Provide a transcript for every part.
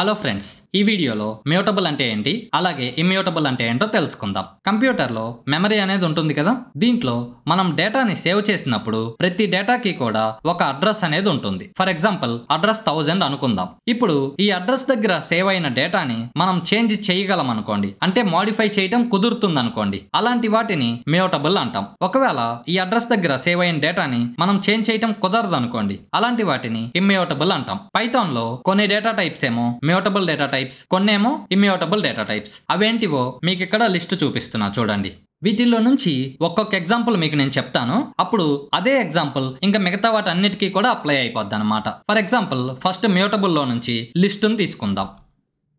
hello friends ఈ వీడియోలో mutable అంటే ఏంటి అలాగే ఇమ్యూటబుల్ అంటే ఏంటో తెలుసుకుందాం కంప్యూటర్లో మెమరీ అనేది ఉంటుంది కదా దీంట్లో మనం డేటాని సేవ్ చేసినప్పుడు ప్రతి డేటాకి కూడా ఒక అడ్రస్ అనేది ఉంటుంది ఫర్ ఎగ్జాంపుల్ అడ్రస్ థౌజండ్ అనుకుందాం ఇప్పుడు ఈ అడ్రస్ దగ్గర సేవ్ అయిన డేటాని మనం చేంజ్ చేయగలం అనుకోండి అంటే మాడిఫై చేయడం కుదురుతుంది అనుకోండి అలాంటి వాటిని మ్యూటబుల్ అంటాం ఒకవేళ ఈ అడ్రస్ దగ్గర సేవ్ అయిన డేటాని మనం చేంజ్ చేయడం కుదరదు అనుకోండి అలాంటి వాటిని ఇమ్యూటబుల్ అంటాం పైథాన్ లో కొన్ని డేటా టైప్స్ ఏమో మ్యూటబుల్ డేటా టైప్స్ కొన్నేమో ఇమ్యూటబుల్ డేటా టైప్స్ అవేంటివో మీకు ఇక్కడ లిస్ట్ చూపిస్తున్నా చూడండి వీటిల్లో నుంచి ఒక్కొక్క ఎగ్జాంపుల్ మీకు నేను చెప్తాను అప్పుడు అదే ఎగ్జాంపుల్ ఇంకా మిగతా వాటి అన్నిటికీ కూడా అప్లై అయిపోద్ది అనమాట ఫర్ ఎగ్జాంపుల్ ఫస్ట్ మ్యూటబుల్లో నుంచి లిస్టును తీసుకుందాం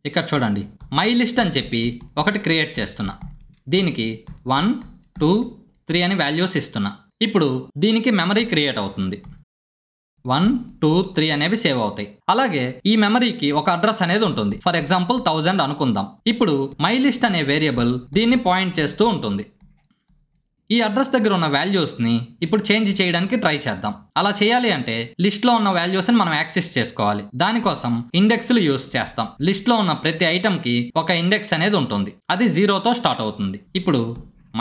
ఇక్కడ చూడండి మై లిస్ట్ అని చెప్పి ఒకటి క్రియేట్ చేస్తున్నా దీనికి వన్ టూ త్రీ అని వాల్యూస్ ఇస్తున్నా ఇప్పుడు దీనికి మెమరీ క్రియేట్ అవుతుంది వన్ టూ త్రీ అనేవి సేవ్ అవుతాయి అలాగే ఈ మెమరీకి ఒక అడ్రస్ అనేది ఉంటుంది ఫర్ ఎగ్జాంపుల్ థౌజండ్ అనుకుందాం ఇప్పుడు మై లిస్ట్ అనే వేరియబుల్ దీన్ని పాయింట్ చేస్తూ ఉంటుంది ఈ అడ్రస్ దగ్గర ఉన్న వాల్యూస్ని ఇప్పుడు చేంజ్ చేయడానికి ట్రై చేద్దాం అలా చేయాలి అంటే లిస్ట్లో ఉన్న వాల్యూస్ని మనం యాక్సెస్ చేసుకోవాలి దానికోసం ఇండెక్స్లు యూస్ చేస్తాం లిస్ట్లో ఉన్న ప్రతి ఐటెంకి ఒక ఇండెక్స్ అనేది ఉంటుంది అది జీరోతో స్టార్ట్ అవుతుంది ఇప్పుడు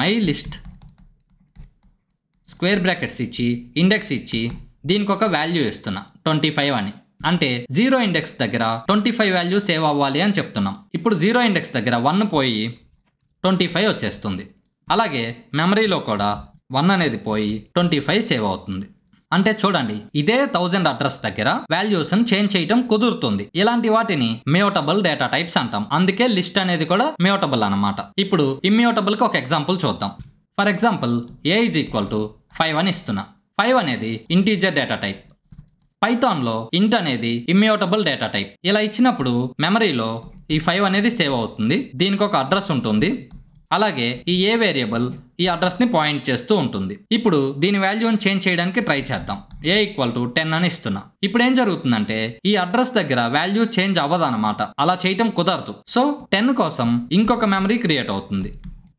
మై లిస్ట్ స్క్వేర్ బ్రాకెట్స్ ఇచ్చి ఇండెక్స్ ఇచ్చి దీనికి ఒక వాల్యూ ఇస్తున్నా ట్వంటీ ఫైవ్ అని అంటే జీరో ఇండెక్స్ దగ్గర ట్వంటీ ఫైవ్ వాల్యూ సేవ్ అవ్వాలి అని చెప్తున్నాం ఇప్పుడు జీరో ఇండెక్స్ దగ్గర వన్ పోయి ట్వంటీ ఫైవ్ వచ్చేస్తుంది అలాగే మెమరీలో కూడా వన్ అనేది పోయి ట్వంటీ ఫైవ్ సేవ్ అవుతుంది అంటే చూడండి ఇదే థౌజండ్ అడ్రస్ దగ్గర వాల్యూస్ని చేంజ్ చేయడం కుదురుతుంది ఇలాంటి వాటిని మ్యూటబుల్ డేటా టైప్స్ అంటాం అందుకే లిస్ట్ అనేది కూడా మ్యూటబుల్ అనమాట ఇప్పుడు ఇమ్యూటబుల్కి ఒక ఎగ్జాంపుల్ చూద్దాం for example a is equal to five అని ఇస్తున్నా ఫైవ్ అనేది ఇంటీజర్ డేటా టైప్ పైథాన్లో ఇంట్ అనేది ఇమ్యూటబుల్ డేటా టైప్ ఇలా ఇచ్చినప్పుడు మెమరీలో ఈ ఫైవ్ అనేది సేవ్ అవుతుంది దీనికి ఒక అడ్రస్ ఉంటుంది అలాగే ఈ ఏ వేరియబుల్ ఈ అడ్రస్ని పాయింట్ చేస్తూ ఉంటుంది ఇప్పుడు దీని వాల్యూని చేంజ్ చేయడానికి ట్రై చేద్దాం ఏ ఈక్వల్ టు టెన్ అని ఇస్తున్నా ఇప్పుడు ఏం జరుగుతుందంటే ఈ అడ్రస్ దగ్గర వాల్యూ చేంజ్ అవ్వదు అలా చేయటం కుదరదు సో టెన్ కోసం ఇంకొక మెమరీ క్రియేట్ అవుతుంది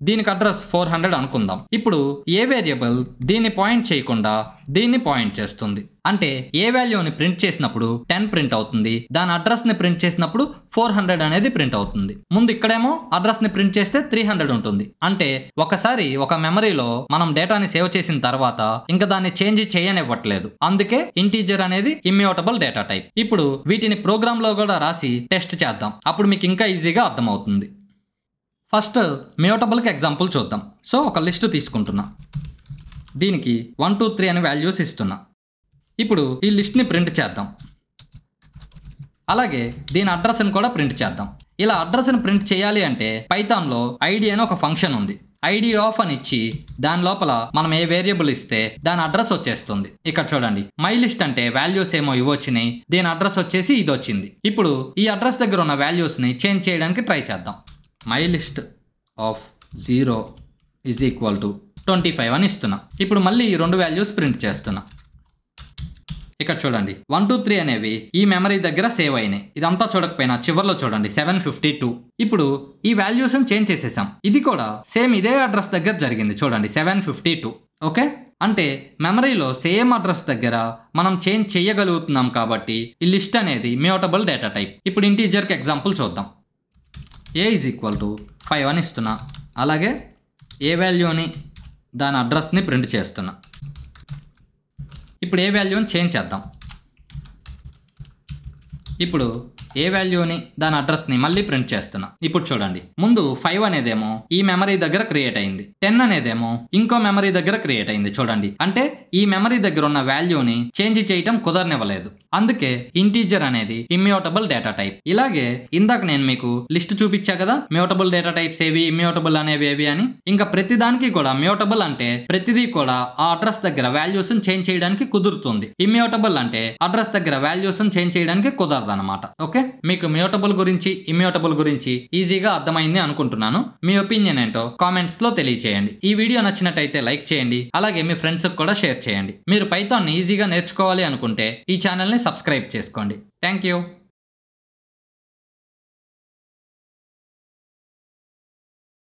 దీనికి అడ్రస్ ఫోర్ హండ్రెడ్ అనుకుందాం ఇప్పుడు ఏ వేరియబుల్ దీన్ని పాయింట్ చేయకుండా దీన్ని పాయింట్ చేస్తుంది అంటే ఏ వాల్యూని ప్రింట్ చేసినప్పుడు టెన్ ప్రింట్ అవుతుంది దాని అడ్రస్ని ప్రింట్ చేసినప్పుడు ఫోర్ హండ్రెడ్ అనేది ప్రింట్ అవుతుంది ముందు ఇక్కడేమో అడ్రస్ని ప్రింట్ చేస్తే త్రీ హండ్రెడ్ ఉంటుంది అంటే ఒకసారి ఒక మెమరీలో మనం డేటాని సేవ్ చేసిన తర్వాత ఇంకా దాన్ని చేంజ్ చేయనివ్వట్లేదు అందుకే ఇంటీజర్ అనేది ఇమ్యూటబుల్ డేటా టైప్ ఇప్పుడు వీటిని ప్రోగ్రామ్ లో కూడా రాసి టెస్ట్ చేద్దాం అప్పుడు మీకు ఇంకా ఈజీగా అర్థమవుతుంది ఫస్ట్ మ్యూటబుల్కి ఎగ్జాంపుల్ చూద్దాం సో ఒక లిస్ట్ తీసుకుంటున్నా దీనికి వన్ టూ త్రీ అని వాల్యూస్ ఇస్తున్నా ఇప్పుడు ఈ లిస్ట్ని ప్రింట్ చేద్దాం అలాగే దీని అడ్రస్ని కూడా ప్రింట్ చేద్దాం ఇలా అడ్రస్ని ప్రింట్ చేయాలి అంటే పైతాన్లో ఐడి అని ఒక ఫంక్షన్ ఉంది ఐడి ఆఫ్ అని ఇచ్చి దాని లోపల మనం ఏ వేరియబుల్ ఇస్తే దాని అడ్రస్ వచ్చేస్తుంది ఇక్కడ చూడండి మై లిస్ట్ అంటే వాల్యూస్ ఏమో ఇవి వచ్చినాయి దీని అడ్రస్ వచ్చేసి ఇది వచ్చింది ఇప్పుడు ఈ అడ్రస్ దగ్గర ఉన్న వాల్యూస్ని చేంజ్ చేయడానికి ట్రై చేద్దాం my list of zero is equal to twenty five అని ఇస్తున్నా ఇప్పుడు మళ్ళీ ఈ రెండు వాల్యూస్ ప్రింట్ చేస్తున్నా ఇక్కడ చూడండి వన్ టూ త్రీ అనేవి ఈ మెమరీ దగ్గర సేవ్ అయినాయి ఇదంతా చూడకపోయినా చివరిలో చూడండి సెవెన్ ఫిఫ్టీ టూ ఇప్పుడు ఈ వాల్యూస్ చేంజ్ చేసేసాం ఇది కూడా సేమ్ ఇదే అడ్రస్ దగ్గర జరిగింది చూడండి సెవెన్ ఫిఫ్టీ టూ ఓకే అంటే మెమరీలో సేమ్ అడ్రస్ దగ్గర మనం చేంజ్ చేయగలుగుతున్నాం కాబట్టి ఈ లిస్ట్ అనేది మ్యూటబుల్ డేటా టైప్ ఇప్పుడు ఇంటీజర్కి ఎగ్జాంపుల్ చూద్దాం a is equal to five అని ఇస్తున్నా అలాగే ఏ వాల్యూని దాని అడ్రస్ని ప్రింట్ చేస్తున్నా ఇప్పుడు ఏ వాల్యూని చేంజ్ చేద్దాం ఇప్పుడు ఏ వాల్యూని దాని అడ్రస్ని మళ్ళీ ప్రింట్ చేస్తున్నా ఇప్పుడు చూడండి ముందు ఫైవ్ అనేదేమో ఈ మెమరీ దగ్గర క్రియేట్ అయింది టెన్ అనేదేమో ఇంకో మెమరీ దగ్గర క్రియేట్ అయింది చూడండి అంటే ఈ మెమరీ దగ్గర ఉన్న వాల్యూని చేంజ్ చేయటం కుదరనివ్వలేదు అందుకే ఇంటీజర్ అనేది ఇమ్యూటబుల్ డేటా టైప్ ఇలాగే ఇందాక నేను మీకు లిస్ట్ చూపించా కదా మ్యూటబుల్ డేటా టైప్స్ ఏవి ఇమ్యూటబుల్ అనేవి ఏవి అని ఇంకా ప్రతిదానికి కూడా మ్యూటబుల్ అంటే ప్రతిదీ కూడా ఆ అడ్రస్ దగ్గర వాల్యూస్ చేంజ్ చేయడానికి కుదురుతుంది ఇమ్యూటబుల్ అంటే అడ్రస్ దగ్గర వాల్యూస్ చేంజ్ చేయడానికి కుదరదు అనమాట ఓకే ఓకే మీకు మ్యూటబుల్ గురించి ఇమ్యూటబుల్ గురించి ఈజీగా అర్థమైంది అనుకుంటున్నాను మీ ఒపీనియన్ ఏంటో కామెంట్స్ లో తెలియచేయండి ఈ వీడియో నచ్చినట్టయితే లైక్ చేయండి అలాగే మీ ఫ్రెండ్స్ కూడా షేర్ చేయండి మీరు పైతాన్ని ఈజీగా నేర్చుకోవాలి అనుకుంటే ఈ ఛానల్ని సబ్స్క్రైబ్ చేసుకోండి థ్యాంక్ యూ